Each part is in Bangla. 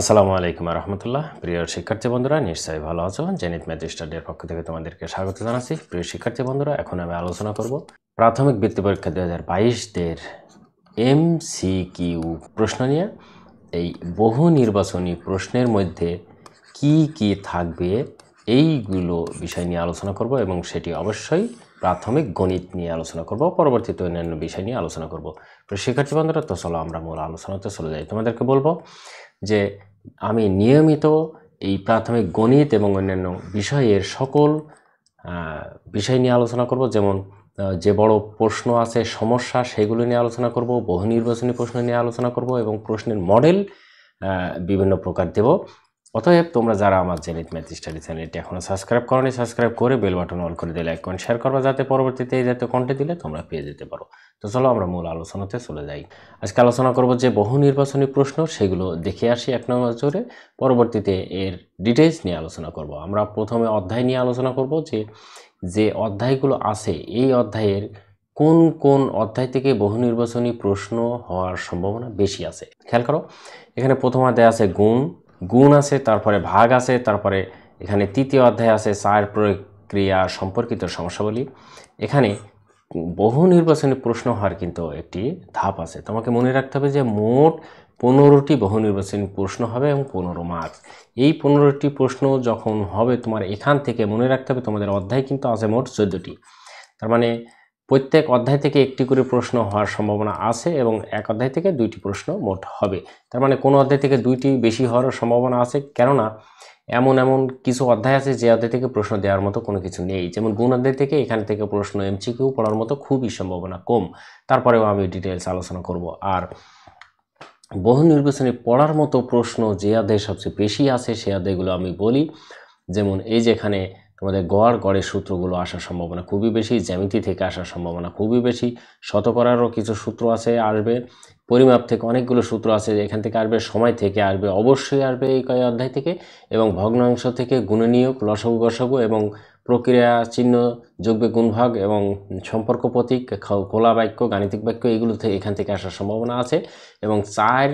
আসসালামু আলাইকুম রহমতুল্লাহ প্রিয় শিক্ষার্থী বন্ধুরা নিশ্চয়ই ভালো আছো জেনিত ম্যাথ স্টাডির পক্ষ থেকে তোমাদেরকে স্বাগত জানাচ্ছি প্রিয় শিক্ষার্থী বন্ধুরা এখন আমি আলোচনা করব প্রাথমিক বৃত্তি পরীক্ষা দু হাজার বাইশদের এম সি কিউ প্রশ্ন নিয়ে এই বহু নির্বাচনী প্রশ্নের মধ্যে কি কি থাকবে এইগুলো বিষয় নিয়ে আলোচনা করব এবং সেটি অবশ্যই প্রাথমিক গণিত নিয়ে আলোচনা করব পরবর্তীতে অন্যান্য বিষয় নিয়ে আলোচনা করব প্রিয় শিক্ষার্থী বন্ধুরা তো চলো আমরা মূল আলোচনাতে চলে যাই তোমাদেরকে বলবো যে আমি নিয়মিত এই প্রাথমিক গণিত এবং অন্যান্য বিষয়ের সকল বিষয় নিয়ে আলোচনা করব যেমন যে বড় প্রশ্ন আছে সমস্যা সেগুলো নিয়ে আলোচনা করব বহু নির্বাচনী প্রশ্ন নিয়ে আলোচনা করব এবং প্রশ্নের মডেল বিভিন্ন প্রকার দেব অতএব তোমরা যারা আমার জেনিত ম্যাথ স্টাডি চ্যানেলটি এখনও সাবস্ক্রাইব করনি সাবস্ক্রাইব করে বেল বাটন অল করে দিলে এখন শেয়ার করবা যাতে পরবর্তীতে এই জাতীয় কন্টেন্ট দিলে তোমরা পেয়ে যেতে পারো তো চলো আমরা মূল আলোচনাতে চলে যাই আজকে আলোচনা করব যে বহু নির্বাচনী প্রশ্ন সেগুলো দেখে আসি এক নজরে পরবর্তীতে এর ডিটেলস নিয়ে আলোচনা করব আমরা প্রথমে অধ্যায় নিয়ে আলোচনা করব যে যে অধ্যায়গুলো আছে এই অধ্যায়ের কোন কোন অধ্যায় থেকে বহু নির্বাচনী প্রশ্ন হওয়ার সম্ভাবনা বেশি আছে খেয়াল করো এখানে প্রথম অধ্যায় আছে গুণ গুণ আছে তারপরে ভাগ আছে তারপরে এখানে তৃতীয় অধ্যায় আছে চার প্রক্রিয়া সম্পর্কিত সমস্যাবলী এখানে বহু নির্বাচনী প্রশ্ন হওয়ার কিন্তু একটি ধাপ আছে তোমাকে মনে রাখতে হবে যে মোট পনেরোটি বহু নির্বাচনী প্রশ্ন হবে এবং পনেরো মার্কস এই পনেরোটি প্রশ্ন যখন হবে তোমার এখান থেকে মনে রাখতে হবে তোমাদের অধ্যায় কিন্তু আছে মোট চোদ্দোটি তার মানে প্রত্যেক অধ্যায় থেকে একটি করে প্রশ্ন হওয়ার সম্ভাবনা আছে এবং এক অধ্যায় থেকে দুইটি প্রশ্ন মোট হবে তার মানে কোনো অধ্যায় থেকে দুইটি বেশি হওয়ার সম্ভাবনা আছে কেননা এমন এমন কিছু অধ্যায় আছে যে অধ্যায় থেকে প্রশ্ন দেওয়ার মতো কোনো কিছু নেই যেমন গুণ অধ্যায় থেকে এখান থেকে প্রশ্ন এমসিকিউ পড়ার মতো খুবই সম্ভাবনা কম তারপরেও আমি ডিটেলস আলোচনা করব আর বহু নির্বাচনে পড়ার মতো প্রশ্ন যে অধ্যায় সবচেয়ে বেশি আছে সে অধ্যায়গুলো আমি বলি যেমন এই যেখানে তোমাদের গড় গড়ের সূত্রগুলো আসার সম্ভাবনা খুবই বেশি জ্যামিতি থেকে আসার সম্ভাবনা খুবই বেশি শতকরারও কিছু সূত্র আছে আসবে পরিমাপ থেকে অনেকগুলো সূত্র আছে এখান থেকে আসবে সময় থেকে আসবে অবশ্যই আসবে এই কয় অধ্যায় থেকে এবং ভগ্নাংশ থেকে গুণনীয়ক লসগু গসগু এবং প্রক্রিয়া চিহ্ন যোগবে গুণভাগ এবং সম্পর্ক প্রতীক খোলা বাক্য গাণিতিক বাক্য এগুলো থেকে এখান থেকে আসার সম্ভাবনা আছে এবং চার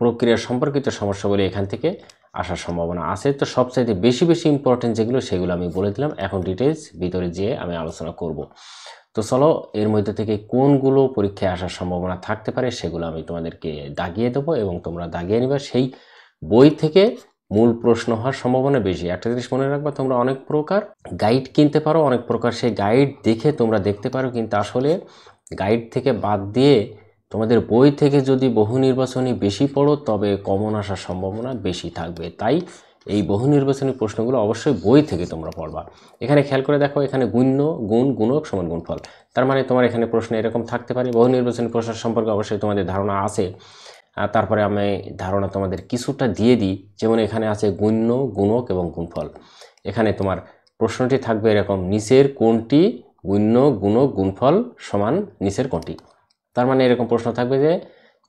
প্রক্রিয়া সম্পর্কিত সমস্যাগুলি এখান থেকে আসার সম্ভাবনা আছে তো সবচাইতে বেশি বেশি ইম্পর্টেন্ট যেগুলো সেগুলো আমি বলে দিলাম এখন ডিটেলস ভিতরে যেয়ে আমি আলোচনা করব তো চলো এর মধ্যে থেকে কোনগুলো পরীক্ষায় আসার সম্ভাবনা থাকতে পারে সেগুলো আমি তোমাদেরকে দাগিয়ে দেবো এবং তোমরা দাগিয়ে নেবে সেই বই থেকে মূল প্রশ্ন হওয়ার সম্ভাবনা বেশি একটা জিনিস মনে রাখবা তোমরা অনেক প্রকার গাইড কিনতে পারো অনেক প্রকার সেই গাইড দেখে তোমরা দেখতে পারো কিন্তু আসলে গাইড থেকে বাদ দিয়ে তোমাদের বই থেকে যদি বহু নির্বাচনী বেশি পড়ো তবে কমন আসার সম্ভাবনা বেশি থাকবে তাই এই বহু নির্বাচনী প্রশ্নগুলো অবশ্যই বই থেকে তোমরা পড়বা এখানে খেয়াল করে দেখো এখানে গুণ্য গুণ গুণক সমান গুণফল তার মানে তোমার এখানে প্রশ্ন এরকম থাকতে পারে বহু নির্বাচনী প্রশ্ন সম্পর্কে অবশ্যই তোমাদের ধারণা আছে তারপরে আমি ধারণা তোমাদের কিছুটা দিয়ে দিই যেমন এখানে আছে গুণ্য গুণক এবং গুণফল এখানে তোমার প্রশ্নটি থাকবে এরকম নিচের কোনটি গুণ্য গুণক গুণফল সমান নিচের কোনটি তার মানে এরকম প্রশ্ন থাকবে যে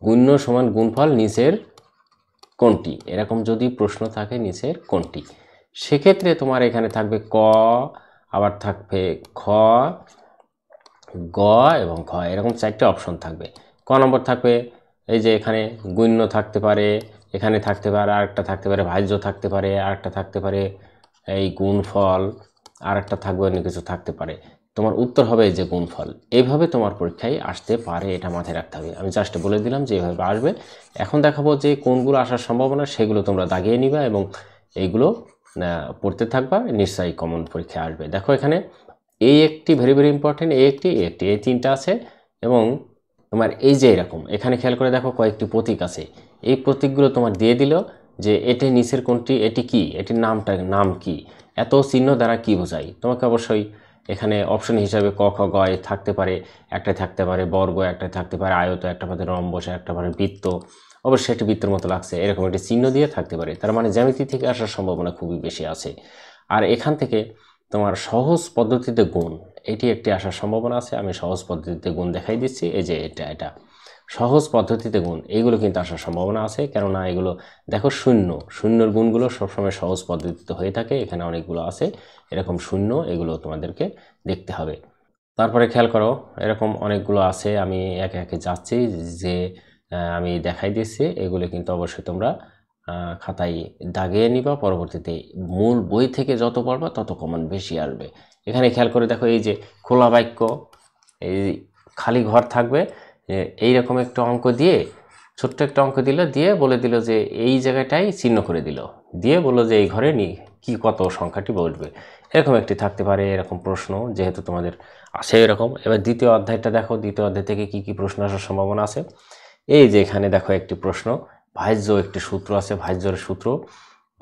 গুণ্য সমান গুণফল নিচের কোনটি এরকম যদি প্রশ্ন থাকে নিচের কোনটি সেক্ষেত্রে তোমার এখানে থাকবে ক আবার থাকবে খ গ এবং ঘ এরকম চারটে অপশন থাকবে ক নম্বর থাকবে এই যে এখানে গুণ্য থাকতে পারে এখানে থাকতে পারে আরেকটা থাকতে পারে ভাজ্য থাকতে পারে আরেকটা থাকতে পারে এই গুণফল আরেকটা থাকবে অন্য কিছু থাকতে পারে তোমার উত্তর হবে যে গুণফল এইভাবে তোমার পরীক্ষায় আসতে পারে এটা মাথায় রাখতে হবে আমি জাস্ট বলে দিলাম যে এইভাবে আসবে এখন দেখাবো যে কোনগুলো আসার সম্ভাবনা সেগুলো তোমরা দাগিয়ে নিবা এবং এইগুলো পড়তে থাকবা নিশ্চয়ই কমন পরীক্ষায় আসবে দেখো এখানে এই একটি ভেরি ভেরি ইম্পর্টেন্ট এই একটি একটি এই তিনটা আছে এবং তোমার এই যে এরকম এখানে খেয়াল করে দেখো কয়েকটি প্রতীক আছে এই প্রতীকগুলো তোমার দিয়ে দিল যে এটি নিচের কোনটি এটি কি এটির নামটা নাম কি এত চিহ্ন দ্বারা কি বোঝায় তোমাকে অবশ্যই এখানে অপশন হিসাবে ক খ গয় থাকতে পারে একটা থাকতে পারে বর্গ একটা থাকতে পারে আয়ত একটা পারে রম্বস একটা পারে বৃত্ত অবশ্যই একটি বৃত্তর মতো লাগছে এরকম একটি চিহ্ন দিয়ে থাকতে পারে তার মানে জ্যামিতি থেকে আসার সম্ভাবনা খুবই বেশি আছে আর এখান থেকে তোমার সহজ পদ্ধতিতে গুণ এটি একটি আসার সম্ভাবনা আছে আমি সহজ পদ্ধতিতে গুণ দেখাই দিচ্ছি এই যে এটা এটা সহজ পদ্ধতিতে গুণ এইগুলো কিন্তু আসার সম্ভাবনা আছে কেননা এগুলো দেখো শূন্য শূন্যর গুণগুলো সবসময় সহজ পদ্ধতিতে হয়ে থাকে এখানে অনেকগুলো আছে এরকম শূন্য এগুলো তোমাদেরকে দেখতে হবে তারপরে খেয়াল করো এরকম অনেকগুলো আছে আমি একে একে যাচ্ছি যে আমি দেখাই দিচ্ছি এগুলো কিন্তু অবশ্যই তোমরা খাতায় দাগিয়ে নিবা পরবর্তীতে মূল বই থেকে যত পড়বা তত কমন বেশি আসবে এখানে খেয়াল করে দেখো এই যে খোলা বাক্য এই খালি ঘর থাকবে এই এইরকম একটা অঙ্ক দিয়ে ছোট্ট একটা অঙ্ক দিল দিয়ে বলে দিল যে এই জায়গাটাই চিহ্ন করে দিল দিয়ে বললো যে এই ঘরে নি কি কত সংখ্যাটি বসবে এরকম একটি থাকতে পারে এরকম প্রশ্ন যেহেতু তোমাদের আসে এরকম এবার দ্বিতীয় অধ্যায়টা দেখো দ্বিতীয় অধ্যায় থেকে কি কি প্রশ্ন আসার সম্ভাবনা আছে এই যে এখানে দেখো একটি প্রশ্ন ভাজ্য একটি সূত্র আছে ভাজ্যর সূত্র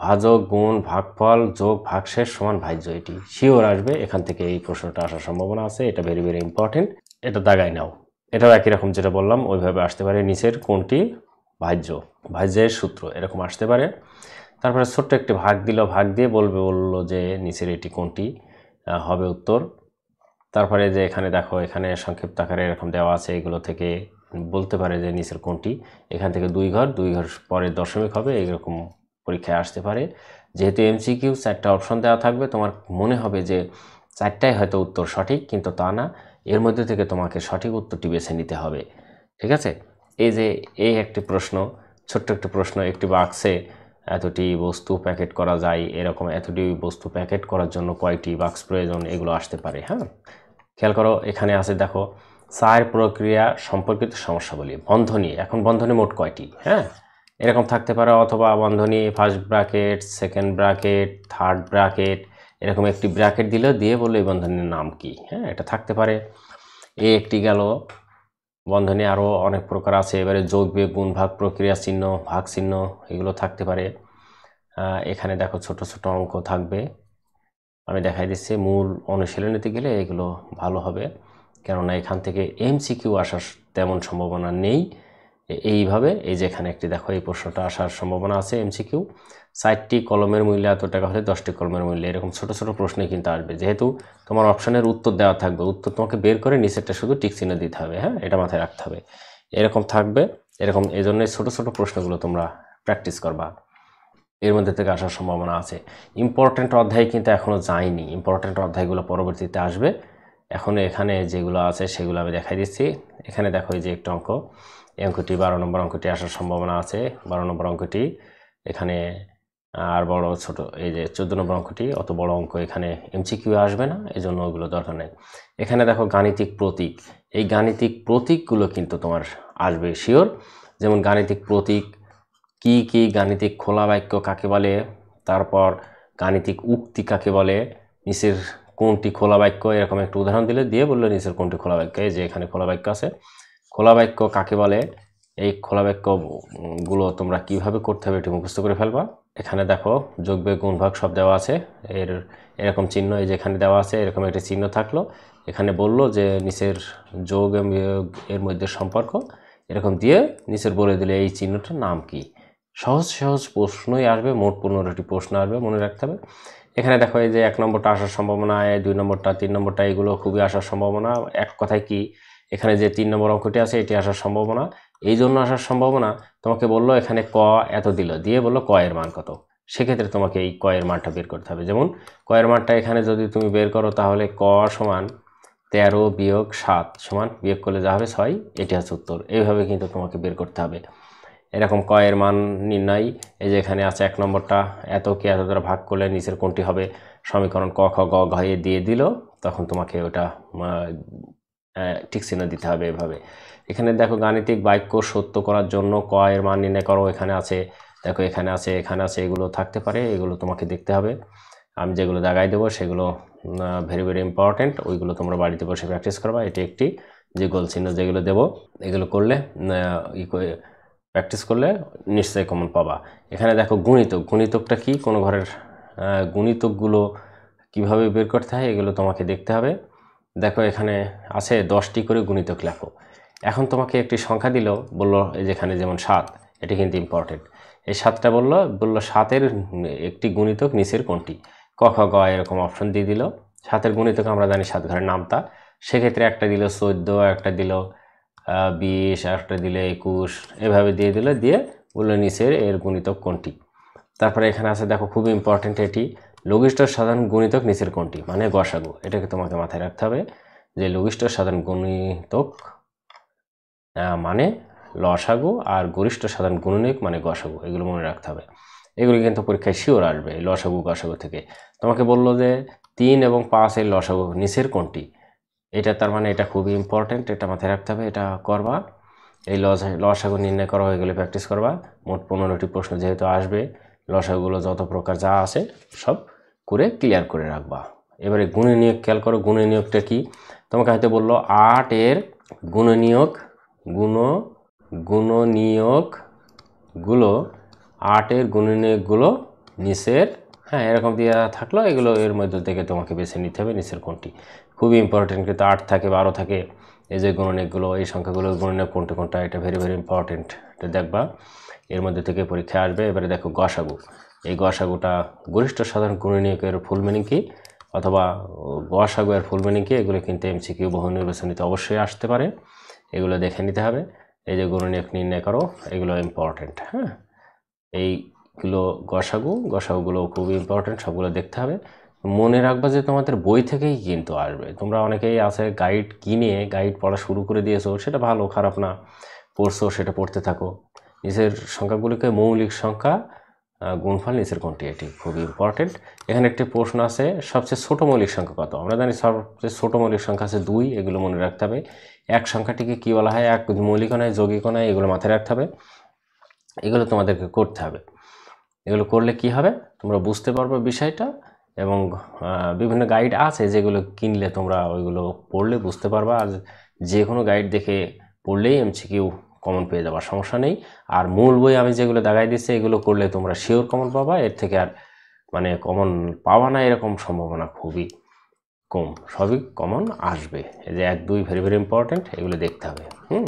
ভাজক গুণ ভাগফল যোগ ভাগশেষ সমান ভাজ্য এটি শিওর আসবে এখান থেকে এই প্রশ্নটা আসার সম্ভাবনা আছে এটা ভেরি ভেরি ইম্পর্টেন্ট এটা দাগায় নাও এটাও একই রকম যেটা বললাম ওইভাবে আসতে পারে নিচের কোনটি ভাজ্য ভাজ্যের সূত্র এরকম আসতে পারে তারপরে ছোট্ট একটি ভাগ দিল ভাগ দিয়ে বলবে বললো যে নিচের এটি কোনটি হবে উত্তর তারপরে যে এখানে দেখো এখানে সংক্ষিপ্ত আকারে এরকম দেওয়া আছে এগুলো থেকে বলতে পারে যে নিচের কোনটি এখান থেকে দুই ঘর দুই ঘর পরে দশমিক হবে এইরকম পরীক্ষায় আসতে পারে যেহেতু এমসিকিউ চারটা অপশন দেওয়া থাকবে তোমার মনে হবে যে চারটাই হয়তো উত্তর সঠিক কিন্তু তা না এর মধ্যে থেকে তোমাকে সঠিক উত্তরটি বেছে নিতে হবে ঠিক আছে এই যে এই একটি প্রশ্ন ছোট্ট একটি প্রশ্ন একটি বাক্সে এতটি বস্তু প্যাকেট করা যায় এরকম এতটি বস্তু প্যাকেট করার জন্য কয়টি বাক্স প্রয়োজন এগুলো আসতে পারে হ্যাঁ খেয়াল করো এখানে আছে দেখো চায়ের প্রক্রিয়া সম্পর্কিত সমস্যাবলী বন্ধনী এখন বন্ধনী মোট কয়টি হ্যাঁ এরকম থাকতে পারে অথবা বন্ধনী first bracket second bracket third bracket এরকম একটি ব্র্যাকেট দিল দিয়ে বললো এই বন্ধনের নাম কি হ্যাঁ এটা থাকতে পারে এ একটি গেল বন্ধনী আরও অনেক প্রকার আছে এবারে যোগ বিয়োগ গুণ ভাগ প্রক্রিয়া চিহ্ন ভাগ চিহ্ন এগুলো থাকতে পারে এখানে দেখো ছোট ছোট অঙ্ক থাকবে আমি দেখাই দিচ্ছি মূল অনুশীলনীতে গেলে এগুলো ভালো হবে কেননা এখান থেকে এমসিকিউ আসার তেমন সম্ভাবনা নেই এইভাবে এই যে এখানে একটি দেখো এই প্রশ্নটা আসার সম্ভাবনা আছে এমসিকিউ ষাটটি কলমের মূল্য এত টাকা হলে দশটি কলমের মূল্য এরকম ছোট ছোট প্রশ্নে কিন্তু আসবে যেহেতু তোমার অপশনের উত্তর দেওয়া থাকবে উত্তর তোমাকে বের করে নিচেরটা শুধু টিকচিহ্ন দিতে হবে হ্যাঁ এটা মাথায় রাখতে হবে এরকম থাকবে এরকম এই জন্য ছোটো ছোটো প্রশ্নগুলো তোমরা প্র্যাকটিস করবা এর মধ্যে থেকে আসার সম্ভাবনা আছে ইম্পর্ট্যান্ট অধ্যায় কিন্তু এখনও যায়নি ইম্পর্ট্যান্ট অধ্যায়গুলো পরবর্তীতে আসবে এখন এখানে যেগুলো আছে সেগুলো আমি দেখাই দিচ্ছি এখানে দেখো এই যে একটা অঙ্ক এই অঙ্কটি বারো নম্বর অঙ্কটি আসার সম্ভাবনা আছে বারো নম্বর অঙ্কটি এখানে আর বড় ছোট এই যে চোদ্দো নম্বর অঙ্কটি অত বড় অঙ্ক এখানে এমসিকিউ আসবে না এই জন্য ওগুলো দরকার নেই এখানে দেখো গাণিতিক প্রতীক এই গাণিতিক প্রতীকগুলো কিন্তু তোমার আসবে শিওর যেমন গাণিতিক প্রতীক কি কি গাণিতিক খোলা বাক্য কাকে বলে তারপর গাণিতিক উক্তি কাকে বলে নিচের কোনটি খোলা বাক্য এরকম একটু উদাহরণ দিলে দিয়ে বললো নিচের কোনটি খোলা বাক্য এই যে এখানে খোলা বাক্য আছে খোলা বাক্য কাকে বলে এই খোলা বাক্যগুলো তোমরা কিভাবে করতে হবে এটি মুখস্থ করে ফেলবা এখানে দেখো যোগ বিয়োগ গুণভাগ সব দেওয়া আছে এর এরকম চিহ্ন এই যেখানে দেওয়া আছে এরকম একটি চিহ্ন থাকলো এখানে বলল যে নিচের যোগ বিয়োগ এর মধ্যে সম্পর্ক এরকম দিয়ে নিচের বলে দিলে এই চিহ্নটার নাম কি সহজ সহজ প্রশ্নই আসবে মোট পনেরোটি প্রশ্ন আসবে মনে রাখতে হবে এখানে দেখো এই যে এক নম্বরটা আসার সম্ভাবনা দুই নম্বরটা তিন নম্বরটা এগুলো খুবই আসার সম্ভাবনা এক কথায় কি এখানে যে তিন নম্বর অঙ্কটি আছে এটি আসার সম্ভাবনা এই জন্য আসার সম্ভাবনা তোমাকে বললো এখানে ক এত দিল দিয়ে বললো ক এর মান কত সেক্ষেত্রে তোমাকে এই কয়ের মানটা বের করতে হবে যেমন কয়ের মানটা এখানে যদি তুমি বের করো তাহলে ক সমান তেরো বিয়োগ সাত সমান বিয়োগ করলে যা হবে ছয় এটি হচ্ছে উত্তর এইভাবে কিন্তু তোমাকে বের করতে হবে এরকম কয়ের মান নির্ণয় এই যে এখানে আছে এক নম্বরটা এত কে এত দ্বারা ভাগ করলে নিচের কোনটি হবে সমীকরণ ক খ গ ঘয়ে দিয়ে দিল তখন তোমাকে ওটা হ্যাঁ, ঠিক চিহ্ন দিতে হবে এভাবে এখানে দেখো গাণিতিক বাক্য সত্য করার জন্য কয়ের মান নির্ণয় করো এখানে আছে দেখো এখানে আছে এখানে আছে এগুলো থাকতে পারে এগুলো তোমাকে দেখতে হবে আমি যেগুলো দাগাই দেবো সেগুলো ভেরি ভেরি ইম্পর্ট্যান্ট ওইগুলো তোমরা বাড়িতে বসে প্র্যাকটিস করবা এটি একটি যে গোল চিহ্ন যেগুলো দেবো এগুলো করলে ই প্র্যাকটিস করলে নিশ্চয়ই কমন পাবা এখানে দেখো গুণিতক গুণিতকটা কি কোনো ঘরের গুণিতকগুলো কিভাবে বের করতে হয় এগুলো তোমাকে দেখতে হবে দেখো এখানে আছে দশটি করে গুণিতক লেখো এখন তোমাকে একটি সংখ্যা দিল বললো যেখানে যেমন সাত এটি কিন্তু ইম্পর্টেন্ট এই সাতটা বলল বললো সাতের একটি গুণিতক নিচের কোনটি ক খ গ এরকম অপশন দিয়ে দিল সাতের গুণিতক আমরা জানি সাত ঘরের নামতা সেক্ষেত্রে একটা দিল চোদ্দো একটা দিল বিশ একটা দিল একুশ এভাবে দিয়ে দিল দিয়ে বললো নিচের এর গুণিতক কোনটি তারপরে এখানে আছে দেখো খুব ইম্পর্টেন্ট এটি লঘিষ্ঠ সাধারণ গণিতক নিচের কোনটি মানে গসাগু এটাকে তোমাকে মাথায় রাখতে হবে যে লঘিষ্ঠ সাধারণ গণিতক মানে লসাগু আর গরিষ্ঠ সাধারণ গুণনিক মানে গসাগু এগুলো মনে রাখতে হবে এগুলো কিন্তু পরীক্ষায় শিওর আসবে লসাগু গসাগু থেকে তোমাকে বললো যে তিন এবং পাঁচ এর লসাগু নিচের কোনটি এটা তার মানে এটা খুবই ইম্পর্ট্যান্ট এটা মাথায় রাখতে হবে এটা করবা এই লস লসাগু নির্ণয় করা হয়ে গেলে প্র্যাকটিস করবা মোট পনেরোটি প্রশ্ন যেহেতু আসবে লসাগুলো যত প্রকার যা আছে সব করে ক্লিয়ার করে রাখবা এবারে গুণে নিয়োগ খেয়াল করো গুণে নিয়োগটা কি তোমাকে হয়তো বললো আট এর গুণ নিয়োগ গুণ গুণ নিয়োগগুলো আটের গুণ নিয়োগগুলো নিচের হ্যাঁ এরকম দিয়ে থাকলো এগুলো এর মধ্যে থেকে তোমাকে বেছে নিতে হবে নিচের কোনটি খুবই ইম্পর্টেন্ট কিন্তু আট থাকে বারো থাকে এই যে গুণনীয়কগুলো এই সংখ্যাগুলো গুণনীয়ক কোনটা কোনটা এটা ভেরি ভেরি ইম্পর্টেন্ট এটা দেখবা এর মধ্যে থেকে পরীক্ষা আসবে এবারে দেখো গসাগু এই গোয়াসাগুটা গরিষ্ঠ সাধারণ গুণনীয়কের ফুল মিনিং কি অথবা গোয়াসাগু এর ফুল মিনিং কি এগুলো কিন্তু এমসিকিউ বহু নির্বাচনীতে অবশ্যই আসতে পারে এগুলো দেখে নিতে হবে এই যে গুণনীয়ক নির্ণয় করো এগুলো ইম্পর্টেন্ট হ্যাঁ এইগুলো গসাগু গসাগুগুলো খুবই ইম্পর্টেন্ট সবগুলো দেখতে হবে মনে রাখবা যে তোমাদের বই থেকেই কিন্তু আসবে তোমরা অনেকেই আছে গাইড কিনে গাইড পড়া শুরু করে দিয়েছো সেটা ভালো খারাপ না পড়ছো সেটা পড়তে থাকো নিজের সংখ্যাগুলোকে মৌলিক সংখ্যা গুণফল নিচের কোনটি এটি খুবই ইম্পর্টেন্ট এখানে একটি প্রশ্ন আছে সবচেয়ে ছোট মৌলিক সংখ্যা কত আমরা জানি সবচেয়ে ছোট মৌলিক সংখ্যা আছে দুই এগুলো মনে রাখতে হবে এক সংখ্যাটিকে কী বলা হয় এক মৌলিক নয় যৌগিক নয় এগুলো মাথায় রাখতে হবে এগুলো তোমাদেরকে করতে হবে এগুলো করলে কি হবে তোমরা বুঝতে পারবে বিষয়টা এবং বিভিন্ন গাইড আছে যেগুলো কিনলে তোমরা ওইগুলো পড়লে বুঝতে পারবা আর যে কোনো গাইড দেখে পড়লেই কেউ কমন পেয়ে যাবার সমস্যা নেই আর মূল বই আমি যেগুলো দেখাই দিচ্ছি এগুলো করলে তোমরা শিওর কমন পাবা এর থেকে আর মানে কমন পাবা না এরকম সম্ভাবনা খুবই কম সবই কমন আসবে এই যে এক দুই ভেরি ভেরি ইম্পর্ট্যান্ট এগুলো দেখতে হবে হুম